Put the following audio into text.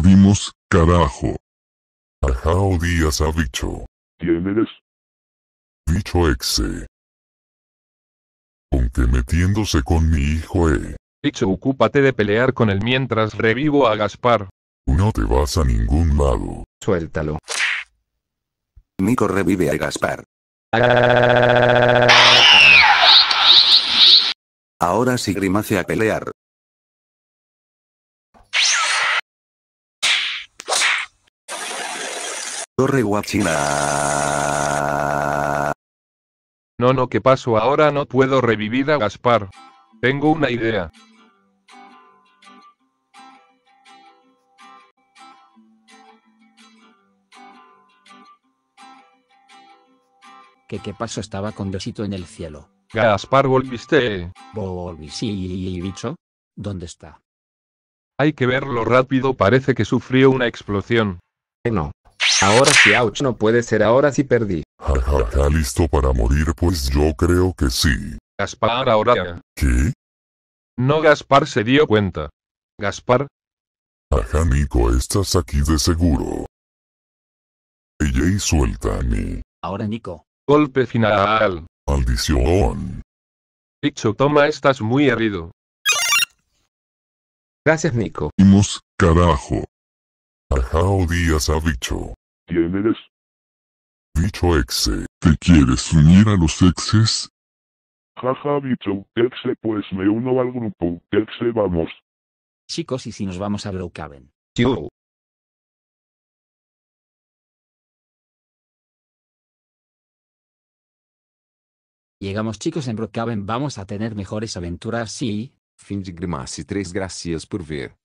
Vimos, carajo. Ajao Díaz ha dicho. ¿Quién eres? Bicho exe. Aunque metiéndose con mi hijo eh. Dicho, ocúpate de pelear con él mientras revivo a Gaspar. No te vas a ningún lado. Suéltalo. Nico revive a Gaspar. Ahora sí grimace a pelear. No, no, ¿qué pasó ahora? No puedo revivir a Gaspar. Tengo una idea. ¿Qué, qué pasó? Estaba con Diosito en el cielo. Gaspar, volviste. Volví, sí, bicho. ¿Dónde está? Hay que verlo rápido, parece que sufrió una explosión. no. Ahora sí, ouch, no puede ser, ahora sí perdí. Jajaja, listo para morir, pues yo creo que sí. Gaspar ahora. ¿Qué? No, Gaspar se dio cuenta. Gaspar. Ajá, Nico, estás aquí de seguro. suelta a mí. Ahora, Nico. Golpe final. Maldición. Picho, toma, estás muy herido. Gracias, Nico. Imos, carajo. Ajá, odias a bicho. ¿Quién eres? Bicho exe, ¿te quieres unir a los exes? Jaja, bicho exe, pues me uno al grupo exe, vamos. Chicos, ¿y si nos vamos a Brookhaven? Yo. Llegamos chicos en Brookhaven, vamos a tener mejores aventuras, sí. Fin de Grimace, tres gracias por ver.